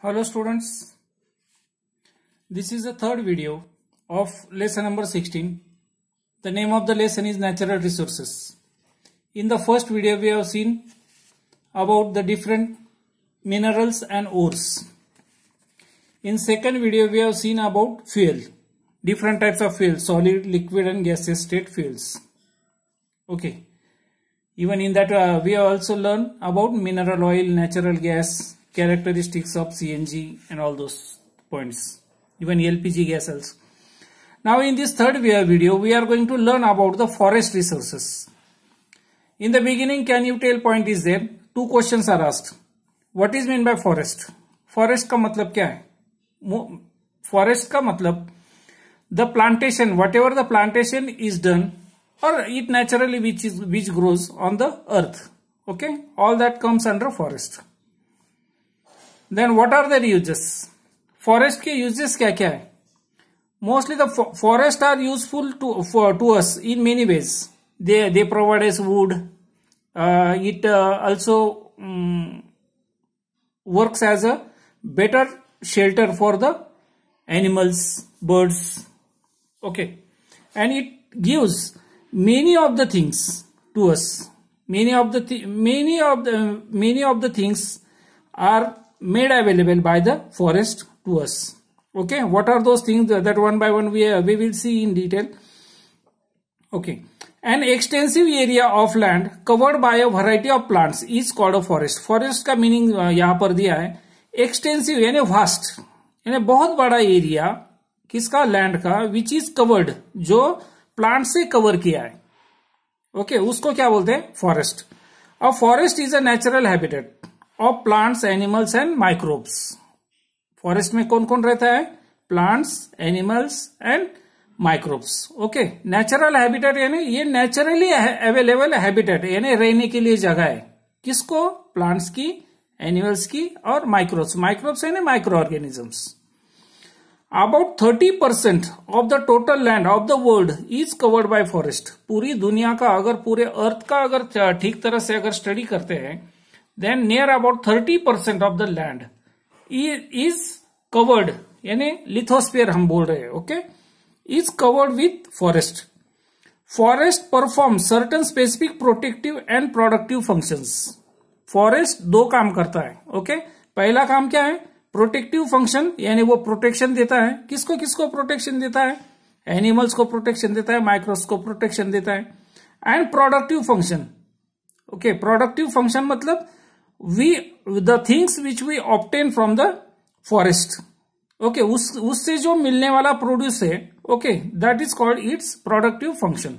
Hello students, this is the third video of lesson number 16. The name of the lesson is natural resources. In the first video we have seen about the different minerals and ores. In second video we have seen about fuel, different types of fuel, solid, liquid and gaseous state fuels. Okay, even in that uh, we have also learned about mineral oil, natural gas, characteristics of CNG and all those points, even LPG gas also. Now in this third video, we are going to learn about the forest resources. In the beginning, can you tell point is there? Two questions are asked. What is meant by forest? Forest ka matlab kya hai? Forest ka matlab the plantation, whatever the plantation is done or it naturally which is which grows on the earth. Okay, all that comes under forest. Then what are their uses forest के uses क्या क्या है mostly the forest are useful to us in many ways they they provide us wood it also works as a better shelter for the animals birds okay and it gives many of the things to us many of the many of the many of the things are made available by the forest to us okay what are those things that one by one we, uh, we will see in detail okay an extensive area of land covered by a variety of plants is called a forest forest का meaning यहाँ पर दिया है extensive यानी vast यानी बहुत बड़ा area किसका लैंड का विच इज कवर्ड जो प्लांट से कवर किया है ओके okay, उसको क्या बोलते हैं forest a forest is a natural habitat of plants animals and microbes forest में कौन कौन रहता है plants animals and microbes okay natural habitat यानी ये नेचुरली अवेलेबल हैबिटेट यानी रहने के लिए जगह है किसको प्लांट्स की एनिमल्स की और माइक्रोब्स माइक्रोब्स यानी microorganisms about thirty percent of the total land of the world is covered by forest पूरी दुनिया का अगर पूरे अर्थ का अगर ठीक तरह से अगर स्टडी करते हैं then near about 30% of the land is covered यानी lithosphere हम बोल रहे हैं okay is covered with forest forest perform certain specific protective and productive functions forest दो काम करता है ओके okay? पहला काम क्या है प्रोटेक्टिव फंक्शन यानी वो प्रोटेक्शन देता है किसको किसको प्रोटेक्शन देता है एनिमल्स को प्रोटेक्शन देता है माइक्रोस को प्रोटेक्शन देता है and productive function okay productive function मतलब we the things which we obtain from the forest okay us usse jo milne wala produce hai okay that is called its productive function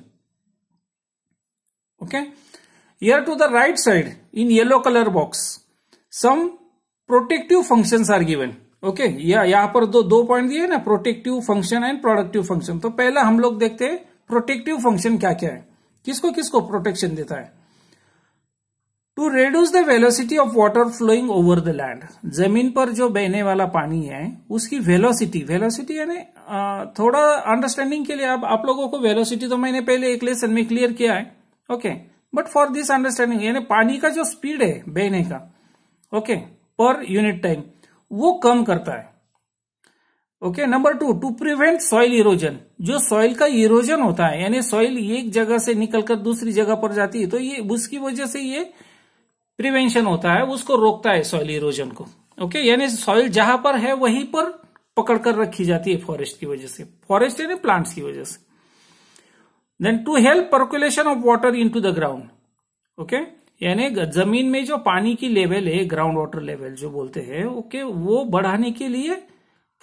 okay here to the right side in yellow color box some protective functions are given okay okay, या यहां पर दो दो point दिए ना protective function and productive function तो पहला हम लोग देखते हैं प्रोटेक्टिव फंक्शन क्या क्या है किसको किसको प्रोटेक्शन देता है to reduce the velocity of water flowing over the land जमीन पर जो बहने वाला पानी है उसकी वेलोसिटी वेलोसिटी यानी थोड़ा अंडरस्टैंडिंग के लिए आप आप लोगों को वेलोसिटी तो मैंने पहले एक लेसन में क्लियर किया है okay but for this understanding यानी पानी का जो स्पीड है बहने का ओके पर यूनिट टाइम वो कम करता है okay number two to prevent soil erosion जो सॉइल का इरोजन होता है यानी सॉइल एक जगह से निकलकर दूसरी जगह पर जाती है तो ये उसकी वजह से ये प्रिवेंशन होता है उसको रोकता है सॉइल इरोजन को ओके यानी सॉइल जहां पर है वहीं पर पकड़कर रखी जाती है फॉरेस्ट की वजह से फॉरेस्ट यानी प्लांट्स की वजह से then to help percolation of water into the ground okay यानी जमीन में जो पानी की लेवल है ग्राउंड वाटर लेवल जो बोलते हैं ओके okay, वो बढ़ाने के लिए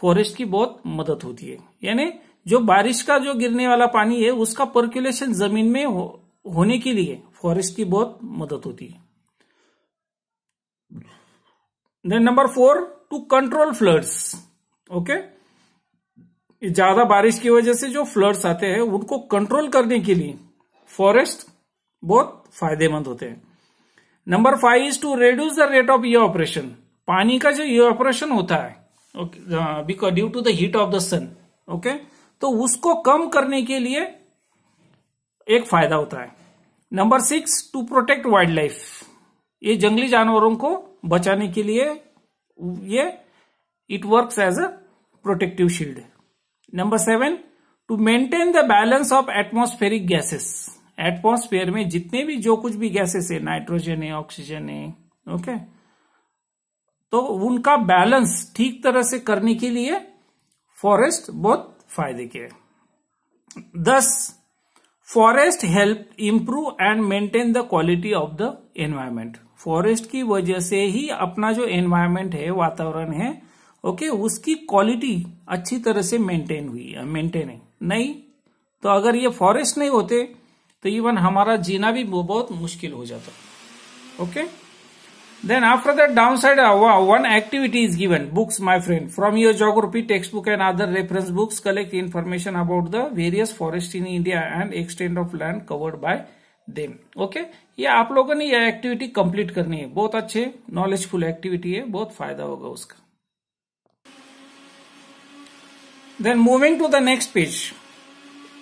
फॉरेस्ट की बहुत मदद होती है यानी जो बारिश का जो गिरने वाला पानी है उसका परक्यूलेशन जमीन में हो, होने के लिए फॉरेस्ट की बहुत मदद होती है then number four to control floods okay ज्यादा बारिश की वजह से जो फ्लड्स आते हैं उनको कंट्रोल करने के लिए फॉरेस्ट बहुत फायदेमंद होते हैं number five is to reduce the rate of evaporation पानी का जो ये ऑपरेशन होता है because due to the heat of the sun okay तो उसको कम करने के लिए एक फायदा होता है number six to protect wildlife ये जंगली जानवरों को बचाने के लिए ये it works as a protective shield number seven to maintain the balance of atmospheric gases atmosphere में जितने भी जो कुछ भी गैसेस है नाइट्रोजन है ऑक्सीजन है ओके तो उनका बैलेंस ठीक तरह से करने के लिए फॉरेस्ट बहुत फायदे के दस forest help improve and maintain the quality of the environment forest की वजह से ही अपना जो एनवायरमेंट है वातावरण है ओके उसकी क्वालिटी अच्छी तरह से मेंटेन हुई है मेंटेन है नहीं तो अगर ये फॉरेस्ट नहीं होते तो इवन हमारा जीना भी बहुत मुश्किल हो जाता okay then after that down side one activity is given books my friend from your geography textbook and other reference books collect information about the various forest in India and extend of land covered by then okay ये आप लोगों ने यह activity complete करनी है बहुत अच्छे knowledgeful activity है बहुत फायदा होगा उसका then moving to the next page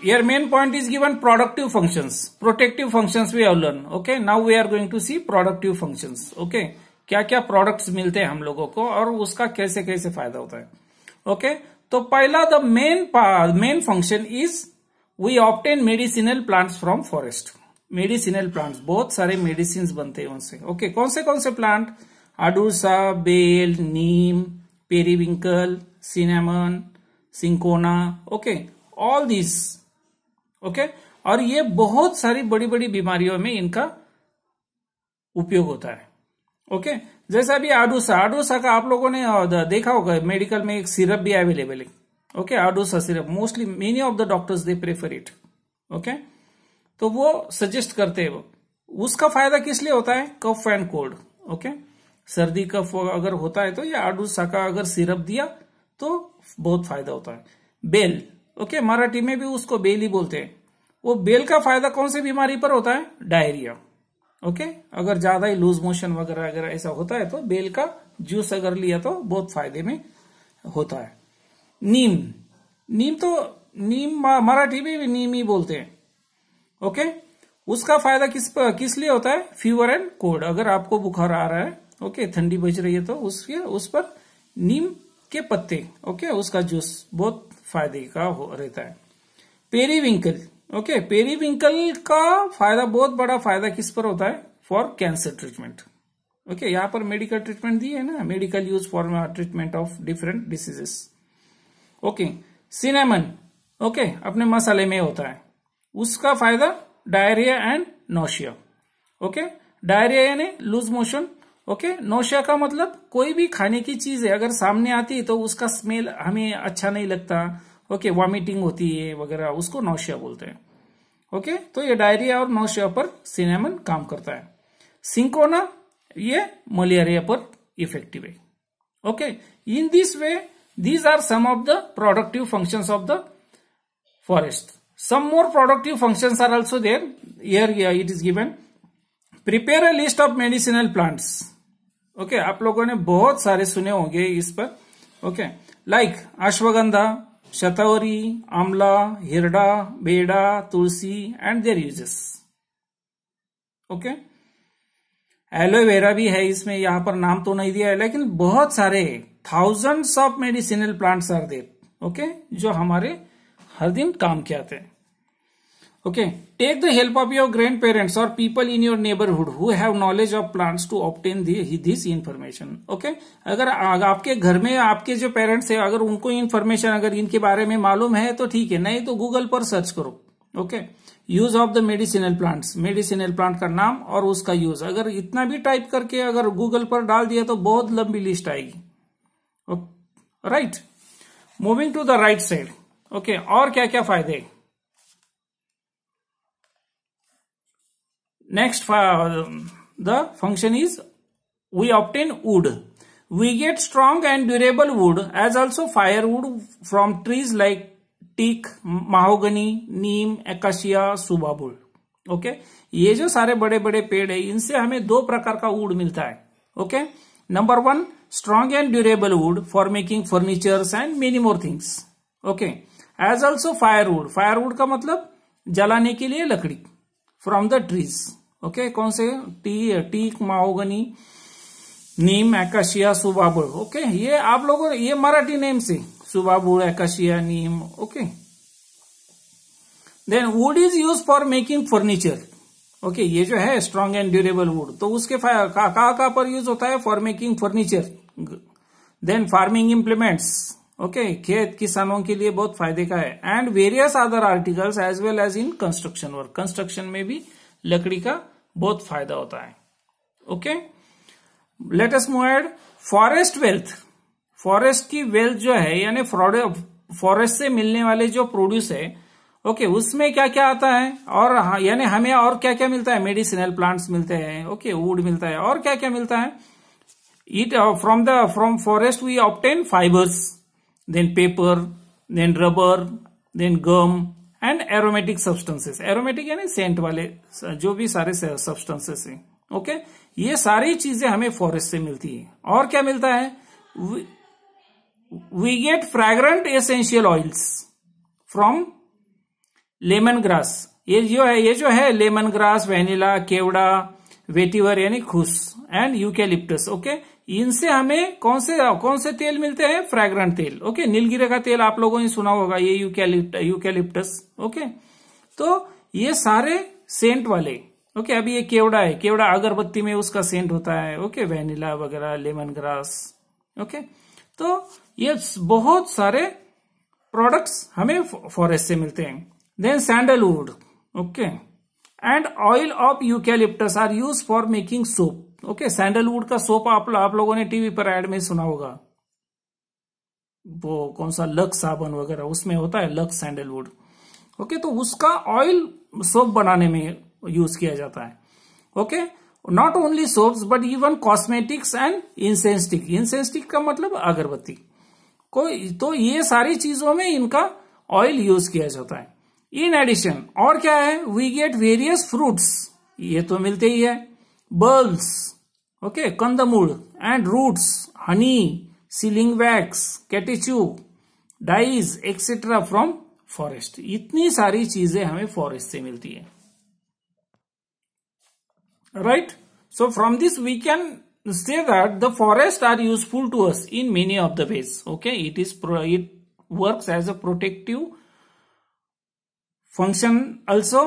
here main point is given productive function protective function we have learn okay now we are going to see productive function okay क्या क्या प्रोडक्ट मिलते हैं हम लोगों को और उसका कैसे कैसे फायदा होता है ओके okay? तो पहला the main main function is we obtain medicinal plants from forest medicinal plants बहुत सारे मेडिसिन बनते हैं उनसे ओके कौन से कौन से प्लांट आडूसा बेल neem periwinkle cinnamon cinchona okay all this okay और ये बहुत सारी बड़ी बड़ी बीमारियों में इनका उपयोग होता है ओके जैसा अभी आडूसा आडूसा का आप लोगों ने देखा होगा मेडिकल में एक सिरप भी अवेलेबल है ओके आडूसा syrup mostly many of the doctors they prefer it okay तो वो सजेस्ट करते हैं उसका फायदा किस लिए होता है कफ एंड कोल्ड ओके सर्दी कफ अगर होता है तो या आडू साका अगर सिरप दिया तो बहुत फायदा होता है बेल ओके मराठी में भी उसको बेल ही बोलते हैं वो बेल का फायदा कौन सी बीमारी पर होता है डायरिया ओके अगर ज्यादा ही लूज मोशन वगैरह अगर ऐसा होता है तो बेल का जूस अगर लिया तो बहुत फायदे में होता है नीम नीम तो नीम मराठी में भी नीम ही बोलते हैं ओके उसका फायदा किस पर किस लिए होता है फीवर एंड कोल्ड अगर आपको बुखार आ रहा है ओके ठंडी बज रही है तो उसके उस पर नीम के पत्ते ओके उसका जूस बहुत फायदे का हो रहता है पेरीविंकल ओके पेरीविंकल का फायदा बहुत बड़ा फायदा किस पर होता है फॉर कैंसर ट्रीटमेंट ओके यहां पर मेडिकल ट्रीटमेंट दी है ना medical use for treatment of different diseases okay cinnamon okay अपने मसाले में होता है उसका फायदा diarrhoea and nausea okay diarrhoea यानी लूज मोशन ओके नोशिया का मतलब कोई भी खाने की चीज है अगर सामने आती है तो उसका स्मेल हमें अच्छा नहीं लगता ओके वॉमिटिंग होती है वगैरह उसको नोशिया बोलते हैं ओके तो ये डायरिया और नोशिया पर सिनेमन काम करता है सिंकोना ये मलेरिया पर इफेक्टिव है okay in this way these are some of the productive functions of the forest Some more productive functions are also there. Here yeah, it is given. Prepare a list of medicinal plants. Okay okay, आप लोगों ने बहुत सारे सुने होंगे इस पर okay like ashwagandha shatavari amla hirda behda tulsi and their uses okay aloe vera भी है इसमें यहां पर नाम तो नहीं दिया है लेकिन बहुत सारे thousands of medicinal plants are there okay जो हमारे हर दिन काम के आते हैं Okay, take the help of your grandparents or people in your neighborhood who have knowledge of plants to obtain this information. Okay, अगर आपके घर में आपके जो पेरेंट्स है अगर उनको इन्फॉर्मेशन अगर इनके बारे में मालूम है तो ठीक है नहीं तो गूगल पर सर्च करो okay use of the medicinal plants medicinal plant का नाम और उसका यूज अगर इतना भी टाइप करके अगर गूगल पर डाल दिया तो बहुत लंबी लिस्ट आएगी right moving to the right side okay और क्या क्या फायदे है next the function is we obtain wood we get strong and durable wood as also firewood from trees like teak mahogany neem acacia subabul okay? ये जो सारे बड़े बड़े पेड़ है इनसे हमें दो प्रकार का वुड मिलता है okay number one strong and durable wood for making furnitures and many more things okay as also firewood firewood का मतलब जलाने के लिए लकड़ी फ्रॉम द ट्रीज ओके कौन से टी टीक माओगनी नीम एकाशिया सुबाबुड़ ओके ये आप लोगों ये मराठी नेम से सुबाबुड़ acacia neem okay then wood is use for making furniture okay ये जो है स्ट्रांग एंड ड्यूरेबल वुड तो उसके कहा पर यूज होता है for making furniture then farming implements okay खेत किसानों के लिए बहुत फायदे का है and various other articles as well as in construction work construction में भी लकड़ी का बहुत फायदा होता है okay let us ahead forest wealth forest की वेल्थ जो है यानी फॉरेस्ट से मिलने वाले जो प्रोड्यूस है ओके okay, उसमें क्या क्या आता है और हाँ, यानी हमें और क्या क्या मिलता है मेडिसिनल प्लांट्स मिलते हैं ओके okay, वुड मिलता है और क्या क्या मिलता है it from the from forest we obtain fibres then paper then rubber then gum and aromatic substances aromatic यानी सेंट वाले जो भी सारे सब्सटेंसेस हैं ओके ये सारी चीजें हमें फॉरेस्ट से मिलती है और क्या मिलता है we get fragrant essential oils from lemongrass ये जो है ये जो है लेमन ग्रास वेनिला केवड़ा वेटिवर यानी खुश एंड यूकेलिप्टस ओके इनसे हमें कौन से कौन से तेल मिलते हैं फ्रेग्रेंट तेल ओके नीलगिरे का तेल आप लोगों ने सुना होगा ये यूकेलिप्ट यूकेलिप्टस ओके तो ये सारे सेंट वाले ओके okay, अभी ये केवड़ा है केवड़ा अगरबत्ती में उसका सेंट होता है ओके okay, वेनिला वगैरह लेमन ग्रास ओके okay, तो ये बहुत सारे प्रोडक्ट्स हमें फॉरेस्ट से मिलते हैं then sandalwood okay and oil of eucalyptus are use for making soap okay sandalwood का सोप आप, आप लोगों ने टीवी पर एड में सुना होगा वो कौन सा लक साबन वगैरह उसमें होता है लक सैंडलवुड ओके तो उसका ऑयल सोप बनाने में यूज किया जाता है okay not only soaps but even cosmetics and incense stick incense stick का मतलब अगरबत्ती को तो ये सारी चीजों में इनका ऑयल यूज किया जाता है इन एडिशन और क्या है वी गेट वेरियस फ्रूट्स ये तो मिलते ही है बर्ब्स ओके कंदमूल and roots honey sealing wax catechu dyes etcetera from forest इतनी सारी चीजें हमें फॉरेस्ट से मिलती है right so from this we can say that the forest are useful to us in many of the ways okay it is it work as a protective function also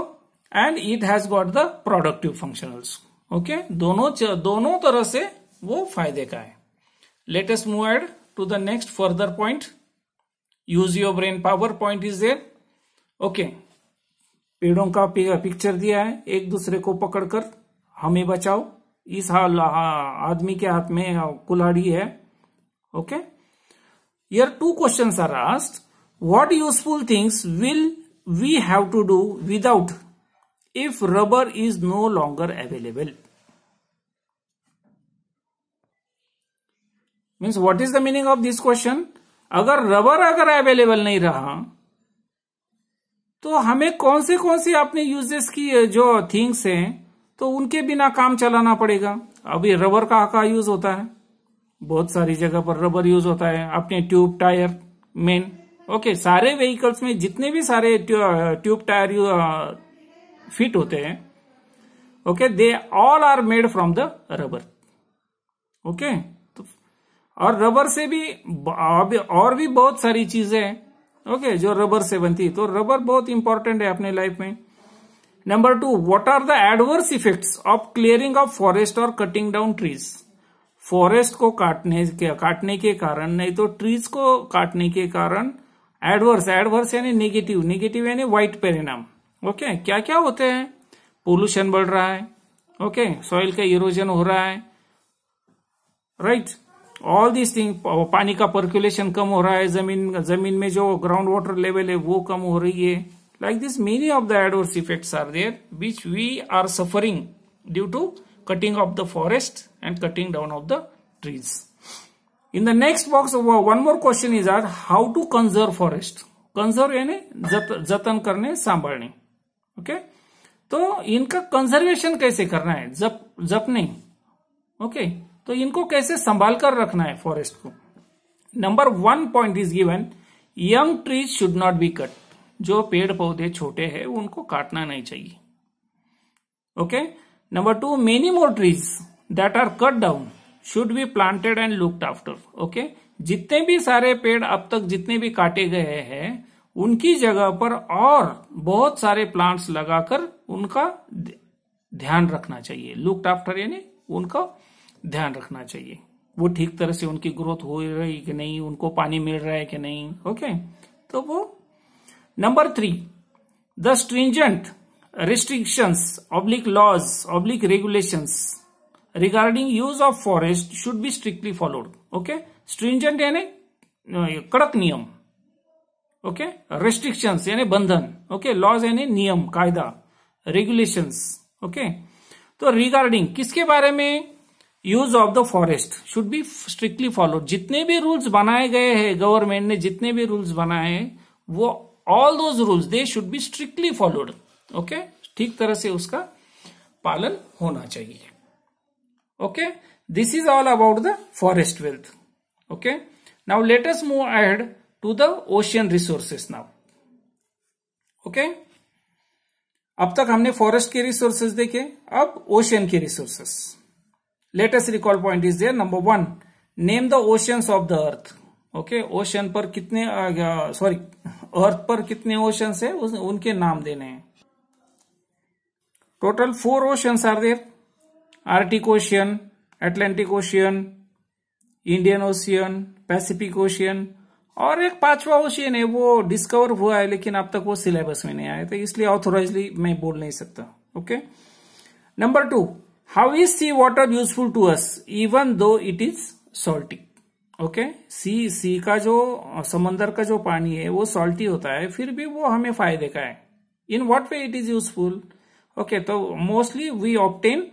and it has got the productive function also okay दोनों दोनों तरह से वो फायदे का है let us move ahead to the next further point use your brain power point is there okay पेड़ों का पिक्चर दिया है एक दूसरे को पकड़कर हमें बचाओ इस हाल आदमी के हाथ में कुल्हाड़ी है okay here two question are asked what useful things will we have to do without if rubber is no longer available. Means what is the meaning of this question अगर रबर अगर अवेलेबल नहीं रहा तो हमें कौन से कौन से अपने यूजेस की जो थिंग्स हैं तो उनके बिना काम चलाना पड़ेगा अभी रबर का का यूज होता है बहुत सारी जगह पर रबर यूज होता है अपने tube tyre main okay okay, सारे व्हीकल्स में जितने भी सारे ट्यूब टायर फिट होते हैं okay they all are made from the rubber okay और रबर से भी और भी बहुत सारी चीजें हैं ओके okay, जो रबर से बनती है तो रबर बहुत इंपॉर्टेंट है अपने लाइफ में number two what are the adverse effects of clearing of forest और कटिंग डाउन ट्रीज फॉरेस्ट को काटने के काटने के कारण नहीं तो ट्रीज को काटने के कारण एडवर्स एडवर्स यानी नेगेटिव नेगेटिव यानी व्हाइट परिणाम ओके क्या क्या होते हैं पोल्यूशन बढ़ रहा है ओके सॉइल का इरोजन हो रहा है राइट ऑल दिस थिंग पानी का परक्यूलेशन कम हो रहा है जमीन जमीन में जो ग्राउंड वाटर लेवल है वो कम हो रही है like this many of the adverse effects are there which we are suffering due to cutting of the forest and cutting down of the trees in the next box one more question is आज how to conserve forest conserve यानी जत, जतन करने सांभाळने okay तो इनका conservation कैसे करना है जप जप नहीं ओके तो इनको कैसे संभाल कर रखना है फॉरेस्ट को number one point is given young trees should not be cut जो पेड़ पौधे छोटे हैं उनको काटना नहीं चाहिए okay number two many more trees that are cut down should be planted and looked after okay जितने भी सारे पेड़ अब तक जितने भी काटे गए हैं उनकी जगह पर और बहुत सारे प्लांट्स लगाकर उनका ध्यान रखना चाहिए लुक्ड आफ्टर यानी उनका ध्यान रखना चाहिए वो ठीक तरह से उनकी ग्रोथ हो रही कि नहीं उनको पानी मिल रहा है कि नहीं ओके तो वो number three the stringent restrictions public laws public regulations regarding use of forest should be strictly followed okay stringent यानी कड़क नियम ओके रेस्ट्रिक्शंस यानी बंधन ओके लॉज यानी नियम कायदा रेगुलेशंस ओके तो रिगार्डिंग किसके बारे में use of the forest should be strictly followed जितने भी रूल्स बनाए गए हैं गवर्नमेंट ने जितने भी रूल्स बनाए हैं वो all those rules they should be strictly followed okay ठीक तरह से उसका पालन होना चाहिए okay this is all about the forest wealth okay now let us move ahead to the ocean resources now okay अब तक हमने फॉरेस्ट के रिसोर्सेज देखे अब ओशियन के resources let us recall point is there number one name the oceans of the earth okay ocean पर कितने sorry अर्थ पर कितने ओशियंस है उनके नाम देने हैं total four oceans are there Arctic Ocean Atlantic Ocean Indian Ocean Pacific Ocean और एक पांचवा ओशियन है वो डिस्कवर हुआ है लेकिन अब तक वो सिलेबस में नहीं आया तो इसलिए ऑथोराइजली मैं बोल नहीं सकता okay number two how is sea water useful to us even though it is salty okay sea sea का जो समंदर का जो पानी है वो सॉल्टी होता है फिर भी वो हमें फायदे का है in what way it is useful okay तो mostly we obtain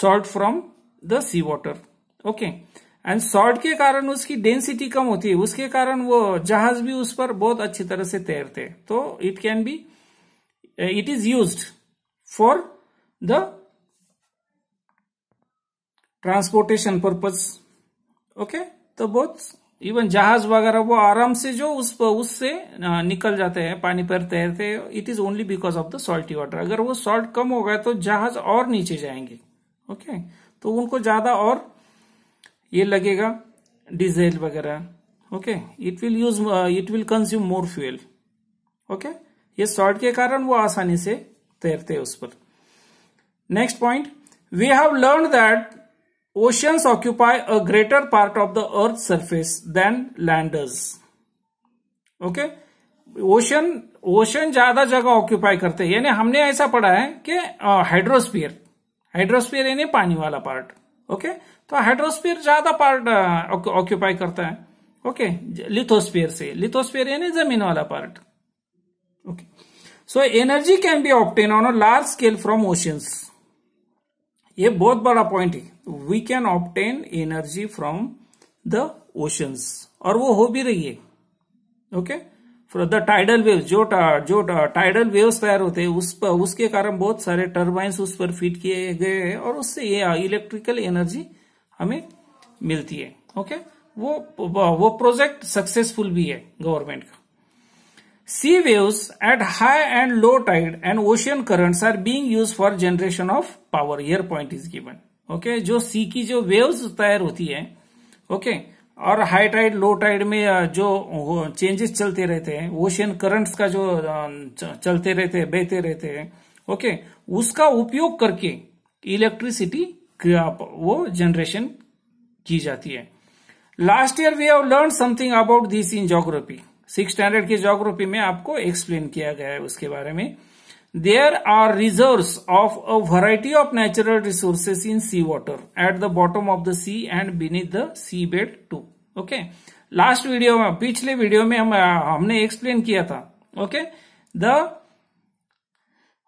salt from the sea water okay and salt के कारण उसकी डेंसिटी कम होती है उसके कारण वो जहाज भी उस पर बहुत अच्छी तरह से तैरते हैं तो it can be it is use for the transportation purpose okay तो बहुत इवन जहाज वगैरह वो आराम से जो उस पर उससे uh, निकल जाते हैं पानी पर तैरते it is only because of the salty water अगर वो सॉल्ट कम होगा तो जहाज और नीचे जाएंगे ओके तो उनको ज्यादा और ये लगेगा डीजल वगैरह okay it will use it will consume more fuel okay ये सॉल्ट के कारण वो आसानी से तैरते उस पर next point we have learn that oceans occupy a greater part of the earth surface than landers okay ocean ocean ज्यादा जगह ऑक्यूपाई करते हैं यानी हमने ऐसा पढ़ा है कि uh, हाइड्रोस्फीयर यानी पानी वाला पार्ट ओके तो हाइड्रोस्फीयर ज्यादा पार्ट ऑक्यूपाई करता है ओके लिथोस्फीयर से लिथोस्फीयर यानी जमीन वाला part okay so energy can be obtain on a large scale from oceans ये बहुत बड़ा पॉइंट है we can obtain energy from the oceans और वो हो भी रही है okay okay? The tidal wave जो जो टाइडल वेव्स तैयार होते हैं उस पर उसके कारण बहुत सारे टर्बाइन उस पर फिट किए गए हैं और उससे ये इलेक्ट्रिकल एनर्जी हमें मिलती है ओके वो वो प्रोजेक्ट सक्सेसफुल भी है गवर्नमेंट का sea waves at high and low tide and ocean currents are being use for generation of power here point is given okay जो सी की जो वेव्स तैयार होती है ओके okay? और हाई टाइड लो टाइड में जो चेंजेस चलते रहते हैं ओशियन करंट्स का जो चलते रहते हैं बहते रहते हैं ओके उसका उपयोग करके इलेक्ट्रिसिटी वो जनरेशन की जाती है last year we have learn something about this in geography six standard की जोग्राफी में आपको एक्सप्लेन किया गया है उसके बारे में There are reserves of a variety of natural resources in seawater at the bottom of the sea and beneath the seabed too. Okay. Last video, पिछले video में हम हमने explain किया Okay. The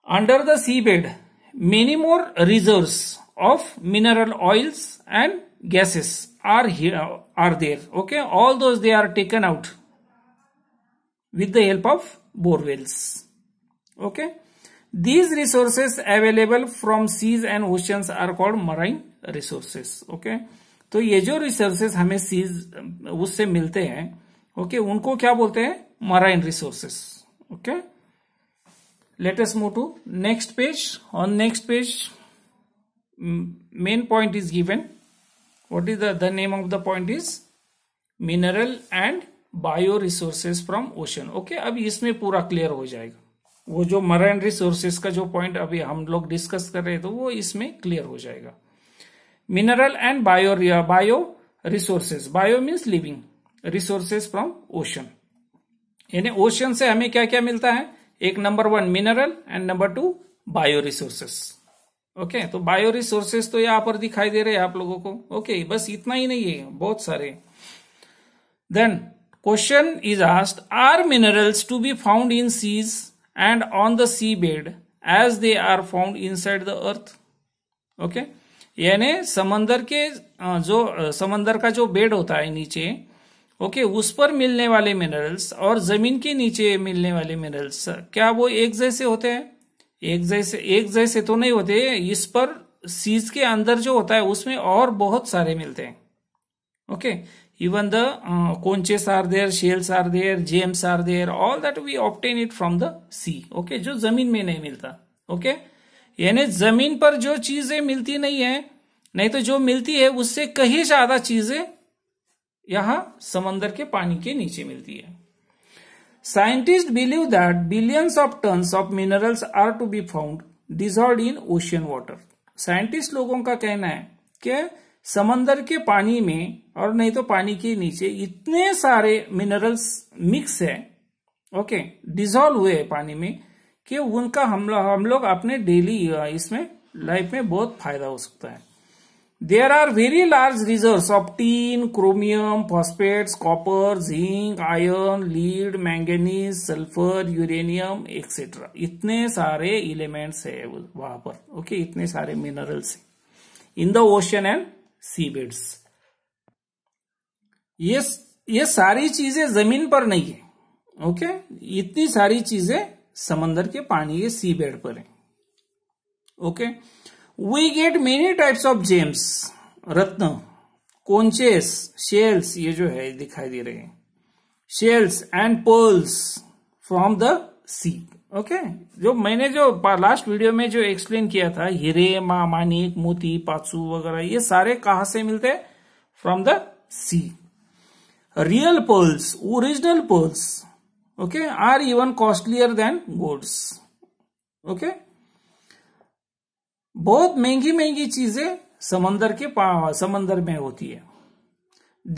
under the seabed, many more reserves of mineral oils and gases are here uh, are there. Okay. All those they are taken out with the help of bore wells. Okay. These resources available from seas and oceans are called marine resources okay तो ये जो resources हमें seize उससे मिलते हैं okay उनको क्या बोलते हैं marine resources okay let us move to next page on next page main point is given what is the name of the point is mineral and bio resources from ocean okay अब इसमें पूरा clear हो जाएगा वो जो marine resources का जो point अभी हम लोग डिस्कस कर रहे थे तो वो इसमें क्लियर हो जाएगा mineral and bio bio resources bio means living resources from ocean यानी ओशन से हमें क्या क्या मिलता है एक number one mineral and number two bio resources okay तो बायो रिसोर्सेस तो यहाँ पर दिखाई दे रहे हैं आप लोगों को ओके okay, बस इतना ही नहीं है बहुत सारे then question is asked are minerals to be found in seas and on the seabed as they are found inside the earth okay? यानी समंदर के जो समंदर का जो बेड होता है नीचे ओके okay, उस पर मिलने वाले मिनरल्स और जमीन के नीचे मिलने वाले मिनरल्स क्या वो एक जैसे होते हैं एक जैसे एक जैसे तो नहीं होते इस पर सीज के अंदर जो होता है उसमें और बहुत सारे मिलते हैं okay okay? even the uh, conches are there shells are there gems are there all that we obtain it from the sea okay जो जमीन में नहीं मिलता okay यानी जमीन पर जो चीजें मिलती नहीं है नहीं तो जो मिलती है उससे कहीं ज्यादा चीजें यहां समंदर के पानी के नीचे मिलती है scientist believe that billions of tons of minerals are to be found dissolve in ocean water scientist लोगों का कहना है कि समंदर के पानी में और नहीं तो पानी के नीचे इतने सारे मिनरल्स मिक्स है ओके डिजोल्व हुए है पानी में कि उनका हम लोग हम लोग अपने डेली इसमें लाइफ में बहुत फायदा हो सकता है there are very large reserve of tin chromium phosphate copper zinc iron lead manganese sulphur uranium etcetera इतने सारे इलेमेंट्स है वहां पर ओके okay? इतने सारे minerals in the ocean and seabeds ये ये सारी चीजें जमीन पर नहीं है ओके इतनी सारी चीजें समंदर के पानी के सी बेड पर है okay we get many types of gems रत्न कोंचेस शेल्स ये जो है दिखाई दे रहे हैं shells and pearls from the sea okay जो मैंने जो लास्ट वीडियो में जो एक्सप्लेन किया था हीरे मा मानिक मोती पाचू वगैरह ये सारे कहा से मिलते हैं from the sea real pearls original pearls okay are even costlier than golds okay बहुत महंगी महंगी चीजें समंदर के समंदर में होती है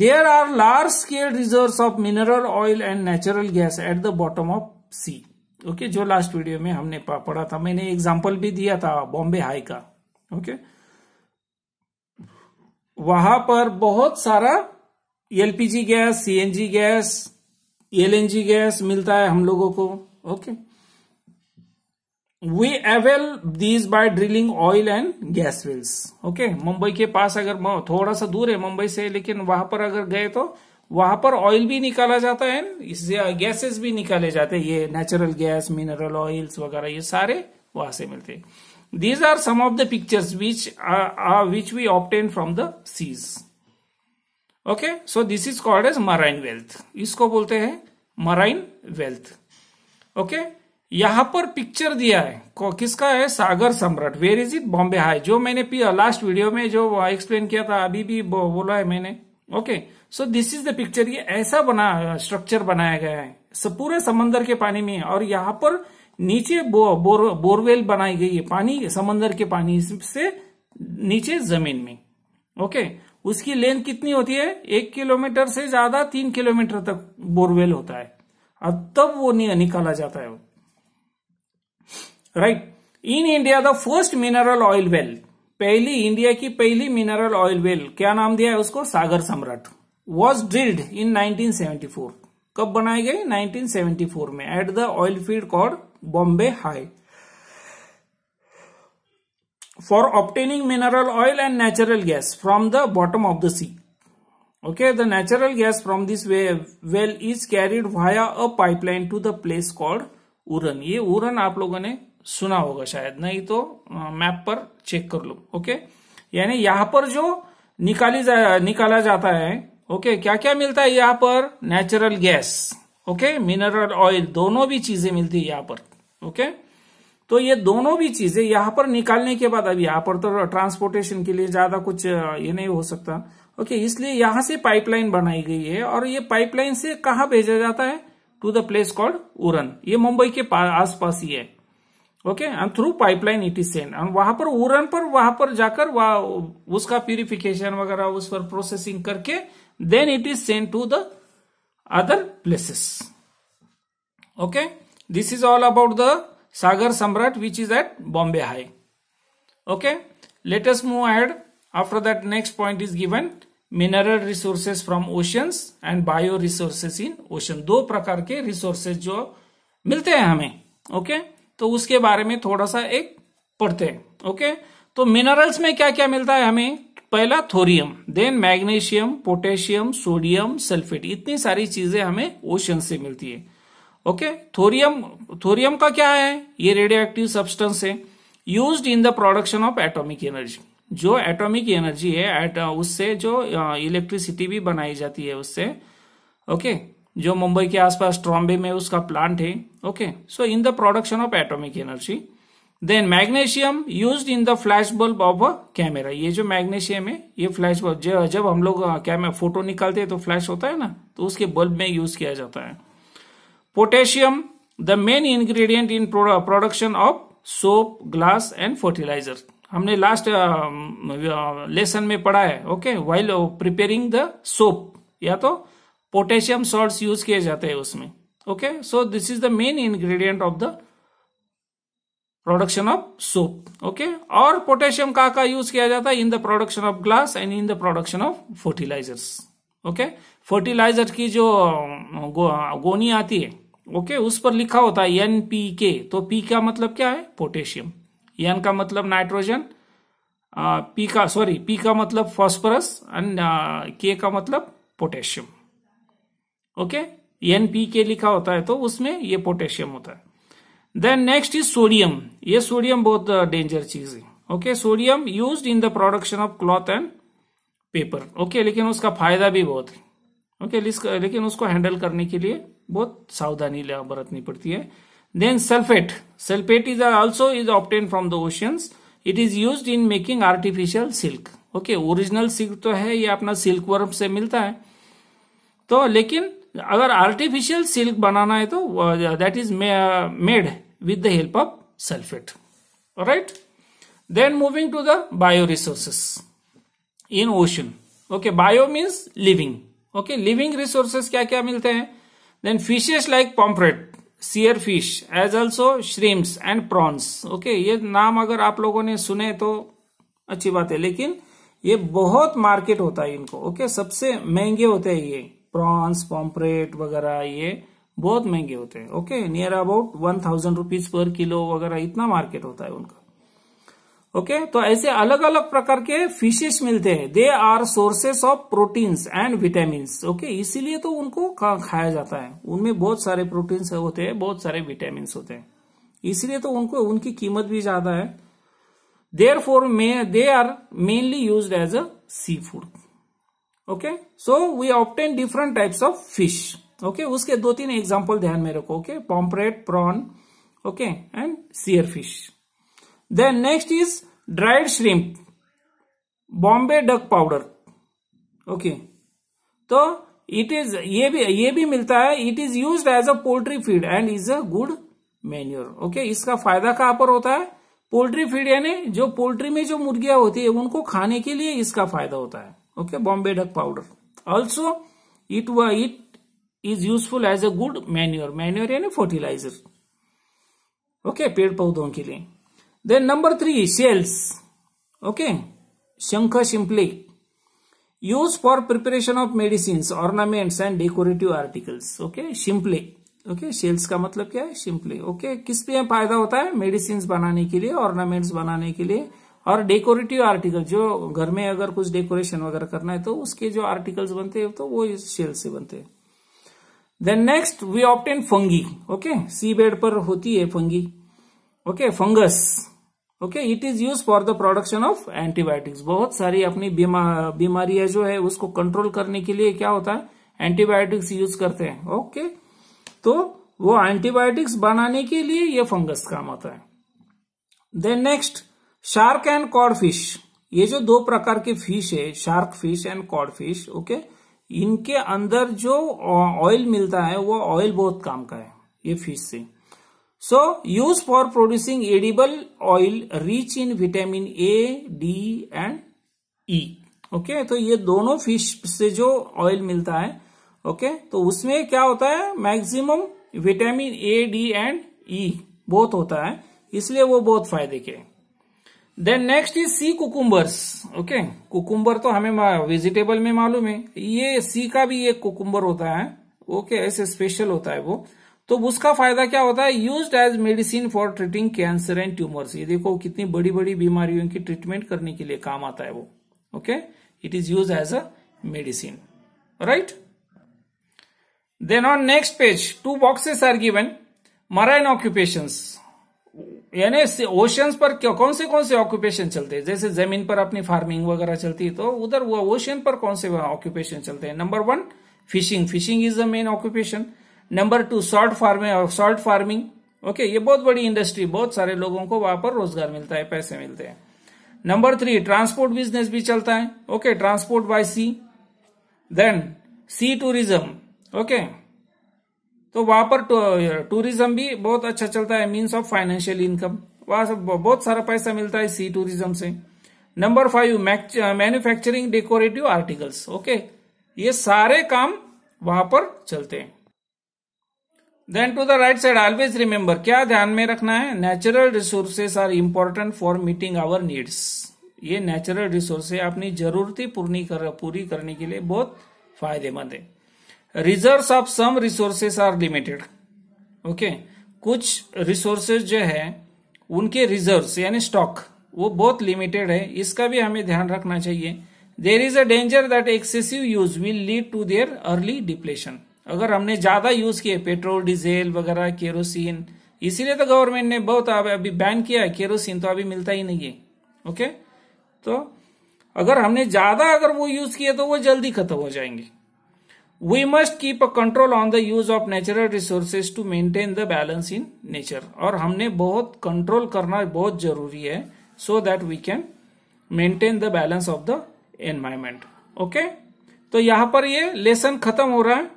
there are large scale reserve of mineral oil and natural gas at the bottom of sea okay जो लास्ट वीडियो में हमने पढ़ा था मैंने एग्जाम्पल भी दिया था बॉम्बे हाई का ओके वहां पर बहुत सारा LPG gas CNG gas LNG gas मिलता है हम लोगों को okay we avail these by drilling oil and gas wells okay Mumbai के पास अगर थोड़ा सा दूर है मुंबई से लेकिन वहां पर अगर गए तो वहां पर ऑयल भी निकाला जाता है इससे गैसेस भी निकाले जाते हैं ये नेचुरल गैस मिनरल ऑयल्स वगैरह ये सारे वहां से मिलते हैं these are some of the pictures which which we obtain from the seas okay so this is called as marine wealth इसको बोलते हैं मराइन वेल्थ ओके यहां पर पिक्चर दिया है किसका है Sagar Samrat where is it Bombay High जो मैंने लास्ट वीडियो में जो एक्सप्लेन किया था अभी भी बोला है मैंने okay so this is the picture ये ऐसा बना स्ट्रक्चर बनाया गया है सब पूरे समंदर के पानी में और यहाँ पर नीचे बो, बोर, बोरवेल बनाई गई है पानी समंदर के पानी से नीचे जमीन में ओके उसकी लेंथ कितनी होती है एक किलोमीटर से ज्यादा तीन किलोमीटर तक बोरवेल होता है अब तब वो निकाला जाता है right in India the first mineral oil well पहली इंडिया की पहली मिनरल ऑयल वेल क्या नाम दिया है उसको सागर सम्राट वॉज ड्रिल्ड इन 1974 कब बनाई गई 1974 में at the oil field called Bombay High for obtaining mineral oil and natural gas from the bottom of the sea. Okay, the natural gas from this well is carried via a pipeline to the place called Uran. ये Uran आप लोगों ने सुना होगा शायद नहीं तो map पर चेक कर लो ओके यानी यहां पर जो निकाली जा, निकाला जाता है ओके क्या क्या मिलता है यहां पर natural gas okay mineral oil दोनों भी चीजें मिलती है यहां पर ओके तो ये दोनों भी चीजें यहां पर निकालने के बाद अब यहां पर तो ट्रांसपोर्टेशन के लिए ज्यादा कुछ ये नहीं हो सकता ओके इसलिए यहां से पाइपलाइन बनाई गई है और ये पाइपलाइन से कहा भेजा जाता है to the place called Uran ये मुंबई के आसपास ही है okay and through pipeline it is send and वहां पर उरन पर वहां पर जाकर वह उसका प्यूरिफिकेशन वगैरह उस पर प्रोसेसिंग करके then it is send to the other places okay this is all about the Sagar Samrat which is at Bombay High okay let us move ahead after that next point is given mineral resources from ocean and bio resources in ocean दो प्रकार के resources जो मिलते हैं हमें okay तो उसके बारे में थोड़ा सा एक पढ़ते हैं ओके तो मिनरल्स में क्या क्या मिलता है हमें पहला thorium then magnesium potassium sodium sulphate इतनी सारी चीजें हमें ओशन से मिलती है ओके थोरियम थोरियम का क्या है ये रेडियो एक्टिव सब्सटेंस है use in the production of atomic energy जो एटॉमिक एनर्जी है उससे जो इलेक्ट्रिसिटी uh, भी बनाई जाती है उससे ओके okay? जो मुंबई के आसपास ट्रॉम्बे में उसका प्लांट है okay so in the production of atomic energy then magnesium use in the flash bulb of a camera ये जो मैग्नेशियम है ये फ्लैश बल्ब जब हम लोग कैमरा फोटो निकालते हैं तो फ्लैश होता है ना तो उसके बल्ब में यूज किया जाता है potassium the main ingredient in production of soap glass and fertiliser हमने लास्ट लेसन में पढ़ा है okay while preparing the soap या तो पोटेशियम सॉल्ट यूज किए जाते हैं उसमें okay so this is the main ingredient of the production of soap okay और पोटेशियम का का यूज किया जाता है in the production of glass and in the production of fertilisers okay fertiliser की जो गो, गोनी आती है ओके okay, उस पर लिखा होता है एन पी के तो पी का मतलब क्या है पोटेशियम एन का मतलब नाइट्रोजन पी का सॉरी पी का मतलब फॉस्फोरस एंड के का मतलब पोटेशियम ओके एन पी के लिखा होता है तो उसमें ये पोटेशियम होता है देन नेक्स्ट इज सोडियम ये सोडियम बहुत डेंजर uh, चीज है okay sodium use in the production of cloth and paper okay लेकिन उसका फायदा भी बहुत है ओके okay, लेकिन उसको हैंडल करने के लिए बहुत सावधानी बरतनी पड़ती है then sulphate sulphate is also is obtain from the oceans it is use in making artificial silk okay original silk तो है ये अपना सिल्क वर्म से मिलता है तो लेकिन अगर आर्टिफिशियल सिल्क बनाना है तो that is made with the help of sulphate right then moving to the bio resources in ocean okay bio means living okay living resources क्या क्या मिलते हैं then fishes like pomfret seer fish as also shrimps and prawns okay ये नाम अगर आप लोगों ने सुने तो अच्छी बात है लेकिन ये बहुत मार्केट होता है इनको ओके okay? सबसे महंगे होते हैं ये प्रॉन्स पॉम्परेट वगैरह ये बहुत महंगे होते हैं okay near about one thousand rupees per kilo वगैरह इतना मार्केट होता है उनका ओके okay, तो ऐसे अलग अलग प्रकार के फिशेस मिलते हैं they are sources of proteins and vitamin okay इसीलिए तो उनको खाया जाता है उनमें बहुत सारे प्रोटीन्स होते हैं बहुत सारे विटामिन होते हैं इसलिए तो उनको उनकी कीमत भी ज्यादा है therefore may they are mainly use as a seafood okay so we obtain different types of fish okay उसके दो तीन एग्जाम्पल ध्यान में रखो okay pomfret prawn okay and seer fish then next is dried shrimp Bombay duck powder okay तो it is ये भी ये भी मिलता है it is use as a poultry feed and is a good manure okay इसका फायदा कहां पर होता है पोल्ट्री फीड यानी जो पोल्ट्री में जो मुर्गियां होती है उनको खाने के लिए इसका फायदा होता है okay bombay duck powder also it it is useful as a good manure manure यानी fertilizer okay पेड़ पौधों के लिए then number three shells okay शंख शिंपले use for preparation of medicine ornaments and decorative articles okay शिंपले okay shells का मतलब क्या है शिंपले ओके okay? किस पे फायदा होता है मेडिसिन बनाने के लिए ऑर्नामेंट्स बनाने के लिए और डेकोरेटिव आर्टिकल जो घर में अगर कुछ डेकोरेशन वगैरह करना है तो उसके जो आर्टिकल्स बनते हैं तो वो इस शेल से बनते हैं then next we obtain fungi okay sea bed पर होती है fungi okay fungus okay it is use for the production of antibiotics बहुत सारी अपनी बीमारियां जो है उसको कंट्रोल करने के लिए क्या होता है एंटीबायोटिक्स यूज करते हैं ओके okay? तो वो एंटीबायोटिक्स बनाने के लिए ये फंगस काम आता है then next shark and cod fish ये जो दो प्रकार की फिश है shark fish and cod fish okay इनके अंदर जो ऑयल मिलता है वो ऑयल बहुत काम का है ये फिश से so use for producing edible oil rich in vitamin A D and E okay तो ये दोनों फिश से जो ऑयल मिलता है ओके okay? तो उसमें क्या होता है maximum vitamin A D and E बहुत होता है इसलिए वो बहुत फायदे के हैं then next is sea cucumbers okay cucumber तो हमें वेजिटेबल में मालूम है ये सी का भी एक कुकुम्बर होता है ओके okay, ऐसे स्पेशल होता है वो तो उसका फायदा क्या होता है use as medicine for treating cancer and tumours ये देखो कितनी बड़ी बड़ी बीमारियों की ट्रीटमेंट करने के लिए काम आता है वो okay it is use as a medicine right then on next page two boxes are given marine occupation यानी ओशियंस पर क्यों कौन से कौन से ऑक्यूपेशन चलते हैं जैसे जमीन पर अपनी फार्मिंग वगैरह चलती है तो उधर वो ओशियन पर कौन से ऑक्यूपेशन चलते हैं number one fishing fishing is the main occupation number two salt farming salt farming okay ये बहुत बड़ी इंडस्ट्री बहुत सारे लोगों को वहां पर रोजगार मिलता है पैसे मिलते हैं नंबर थ्री ट्रांसपोर्ट बिजनेस भी चलता है okay transport by C then C tourism okay तो वहां पर टूरिज्म तो, भी बहुत अच्छा चलता है मीन्स ऑफ फाइनेंशियल इनकम वहां से बहुत सारा पैसा मिलता है सी टूरिज्म से number five manufacturing decorative articles okay ये सारे काम वहां पर चलते हैं then to the right side always remember क्या ध्यान में रखना है natural resources are important for meeting our needs ये नेचुरल रिसोर्सेस अपनी जरूरतें पूरी करने के लिए बहुत फायदेमंद है reserve of some resources are limited okay कुछ रिसोर्सेज जो है उनके रिजर्व यानी स्टॉक वो बहुत लिमिटेड है इसका भी हमें ध्यान रखना चाहिए there is a danger that excessive use will lead to their early depletion अगर हमने ज्यादा यूज किए पेट्रोल डीजल वगैरह केरोसिन इसीलिए तो गवर्नमेंट ने बहुत अभी बैन किया है केरोसिन तो अभी मिलता ही नहीं है ओके तो अगर हमने ज्यादा अगर वो यूज किए तो वो जल्दी खत्म हो जाएंगे we must keep a control on the use of natural resources to maintain the balance in nature और हमने बहुत कंट्रोल करना बहुत जरूरी है so that we can maintain the balance of the environment okay तो यहां पर ये लेसन खत्म हो रहा है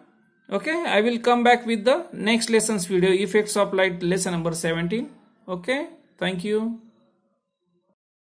okay I will come back with the next lesson video effects of light lesson number seventeen okay thank you